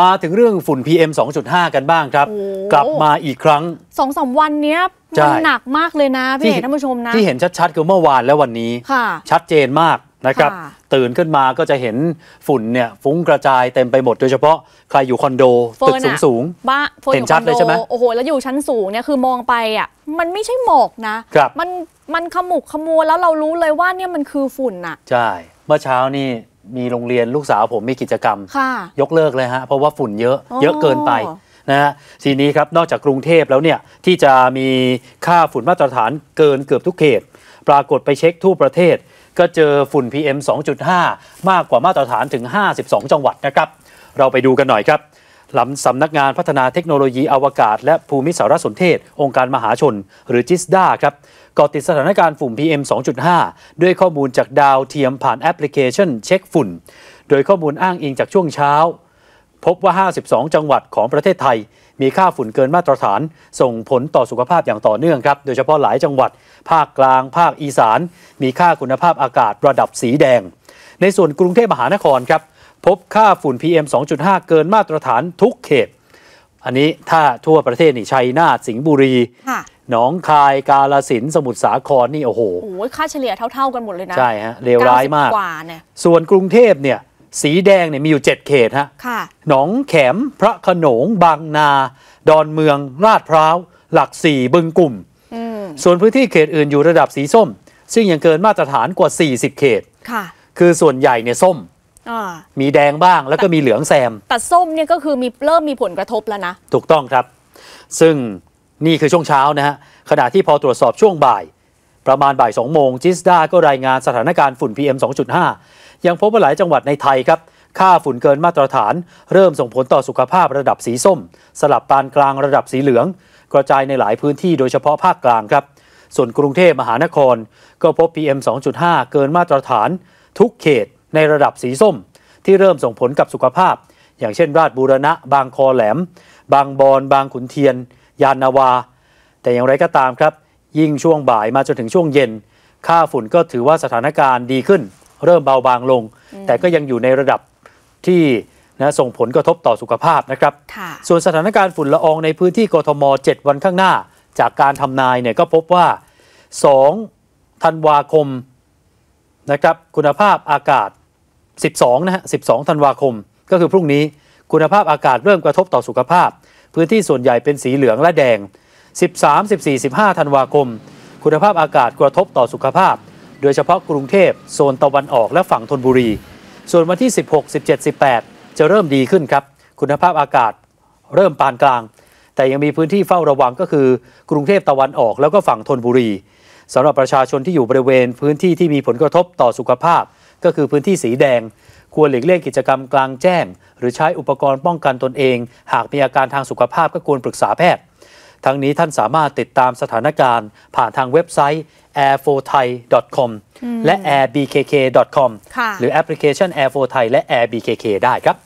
มาถึงเรื่องฝุ่น PM 2.5 กันบ้างครับ กลับมาอีกครั้งสองสาวันนี้มันหนักมากเลยนะพี่ท่านผู้ชมนะ ที่เห็นชัดๆคือเมื่อวานและวันนี้ชัดเจนมากนะครับ ตื่นขึ้นมาก็จะเห็นฝุ่นเนี่ยฟุ้งกระจายเต็มไปหมด โดยเฉพาะ ใครอยู่คอนโด ตึกสูงสูงบ้าเห็นชัดเลยใช่ไหม โอ้โห แล้วอยู่ชั้นสูงเนี่ยคือมองไปอ่ะมันไม่ใช่หมอกนะ มันมันขมุกขมัวแล้วเรารู้เลยว่าเนี่ยมันคือฝุ่นอ่ะใช่เมื่อเช้านี่มีโรงเรียนลูกสาวผมมีกิจกรรมยกเลิกเลยฮะเพราะว่าฝุ่นเยอะเยอะเกินไปนะฮะทีนี้ครับ นอกจากกรุงเทพแล้วเนี่ย ที่จะมีค่าฝุ่นมาตรฐานเกินเกือบทุกเขต ปรากฏไปเช็คทั่วประเทศ ก็เจอฝุ่น PM 2.5 มากกว่ามาตรฐานถึง 52 จังหวัดนะครับ เราไปดูกันหน่อยครับหลังสำนักงานพัฒนาเทคโนโลยีอวกาศ และภูมิสารสนเทศ องค์การมหาชน หรือจิสดาครับก่อติดสถานการณ์ฝุ่น PM 2.5 ด้วยข้อมูลจากดาวเทียมผ่านแอปพลิเคชัน เช็คฝุ่น โดยข้อมูลอ้างอิงจากช่วงเช้า พบว่า 52 จังหวัดของประเทศไทย มีค่าฝุ่นเกินมาตรฐาน ส่งผลต่อสุขภาพอย่างต่อเนื่องครับโดยเฉพาะหลายจังหวัดภาคกลางภาคอีสานมีค่าคุณภาพอากาศระดับสีแดง ในส่วนกรุงเทพมหานครครับพบค่าฝุ่น PM 2.5 เกินมาตรฐานทุกเขต อันนี้ ถ้าทั่วประเทศนี่ชัยนาทสิงห์บุรี หนองคายกาลสินสมุทรสาครนี่ โอ้โหโอ้ยค่าเฉลี่ยเท่าๆกันหมดเลยนะ ใช่ฮะเลวร้ายมากกว่าเนี่ยส่วนกรุงเทพเนี่ย สีแดงเนี่ยมีอยู่ 7 เขตฮะค่ะหนองแขมพระขนง บางนา ดอนเมืองลาดพร้าว หลักสี่บึงกลุ่ม ส่วนพื้นที่เขตอื่นอยู่ระดับสีส้ม ซึ่งยังเกินมาตรฐานกว่า 40 เขตค่ะคือส่วนใหญ่เนี่ยส้มมีแดงบ้างแล้วก็มีเหลืองแซมแต่ส้มเนี่ยก็คือมีเริ่มมีผลกระทบแล้วนะ ถูกต้องครับ ซึ่งนี่คือช่วงเช้านะฮะขณะที่พอตรวจสอบช่วงบ่าย ประมาณบ่าย2โมงจิสดาก็รายงานสถานการณ์ฝุ่น PM 2.5 ยังพบว่าหลายจังหวัดในไทยครับ ค่าฝุ่นเกินมาตรฐาน เริ่มส่งผลต่อสุขภาพระดับสีส้ม สลับปานกลางระดับสีเหลือง กระจายในหลายพื้นที่โดยเฉพาะภาคกลางครับ ส่วนกรุงเทพมหานคร ก็พบ PM 2.5 เกินมาตรฐาน ทุกเขตในระดับสีส้มที่เริ่มส่งผลกับสุขภาพ อย่างเช่น ราชบูรณะบางคอแหลม บางบอนบางขุนเทียน ยานนาวา แต่อย่างไรก็ตามครับยิ่งช่วงบ่ายมาจนถึงช่วงเย็น ค่าฝุ่นก็ถือว่าสถานการณ์ดีขึ้น เริ่มเบาบางลง แต่ก็ยังอยู่ในระดับที่นะส่งผลกระทบต่อสุขภาพนะครับส่วนสถานการณ์ฝุ่นละอองในพื้นที่กทม 7 วันข้างหน้าจากการทำนายเนี่ยก็พบว่า2ธันวาคมนะครับคุณภาพอากาศ12 นะฮะ 12 ธันวาคม ก็คือพรุ่งนี้คุณภาพอากาศเริ่มกระทบต่อสุขภาพ พื้นที่ส่วนใหญ่เป็นสีเหลืองและแดง 13 14 15 ธันวาคม คุณภาพอากาศกระทบต่อสุขภาพ โดยเฉพาะกรุงเทพโซนตะวันออกและฝั่งธนบุรี ส่วนวันที่ 16 17 18 จะเริ่มดีขึ้นครับคุณภาพอากาศเริ่มปานกลาง แต่ยังมีพื้นที่เฝ้าระวังก็คือ กรุงเทพตะวันออกแล้วก็ฝั่งธนบุรีสำหรับประชาชนที่อยู่บริเวณพื้นที่ที่มีผลกระทบต่อสุขภาพก็คือพื้นที่สีแดง ควรหลีกเลี่ยงกิจกรรมกลางแจ้งหรือใช้อุปกรณ์ป้องกันตนเอง หากมีอาการทางสุขภาพก็ควรปรึกษาแพทย์ ทั้งนี้ท่านสามารถติดตามสถานการณ์ ผ่านทางเว็บไซต์ airforthai.com และ airbkk.com หรือแอปพลิเคชัน airforthai และ airbkk ได้ครับ